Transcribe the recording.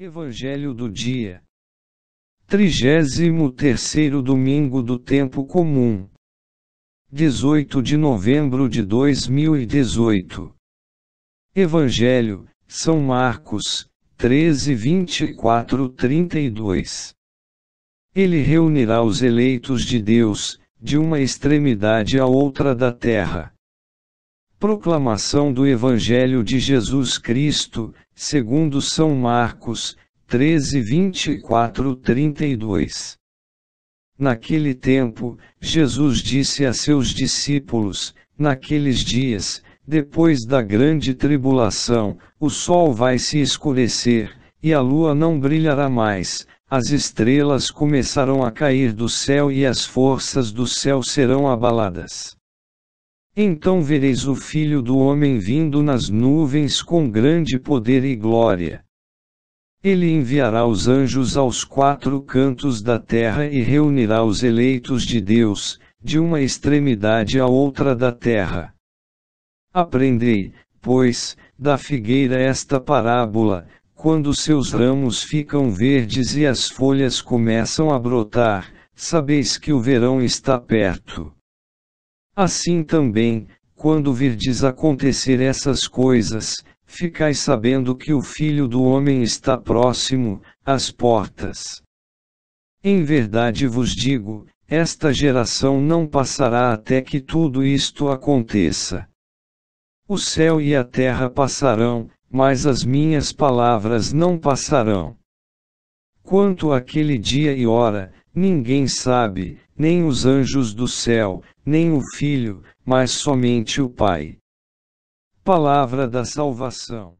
Evangelho do dia. 33 domingo do tempo comum. 18 de novembro de 2018. Evangelho, São Marcos, 13, 24, 32. Ele reunirá os eleitos de Deus, de uma extremidade à outra da terra. Proclamação do Evangelho de Jesus Cristo, segundo São Marcos, 13, 24, 32. Naquele tempo, Jesus disse a seus discípulos: Naqueles dias, depois da grande tribulação, o sol vai se escurecer, e a lua não brilhará mais, as estrelas começarão a cair do céu e as forças do céu serão abaladas. Então vereis o Filho do Homem vindo nas nuvens com grande poder e glória. Ele enviará os anjos aos quatro cantos da terra e reunirá os eleitos de Deus, de uma extremidade à outra da terra. Aprendei, pois, da figueira esta parábola: quando seus ramos ficam verdes e as folhas começam a brotar, sabeis que o verão está perto. Assim também, quando virdes acontecer essas coisas, ficai sabendo que o Filho do Homem está próximo, às portas. Em verdade vos digo, esta geração não passará até que tudo isto aconteça. O céu e a terra passarão, mas as minhas palavras não passarão. Quanto àquele dia e hora, ninguém sabe, nem os anjos do céu, nem o Filho, mas somente o Pai. Palavra da Salvação.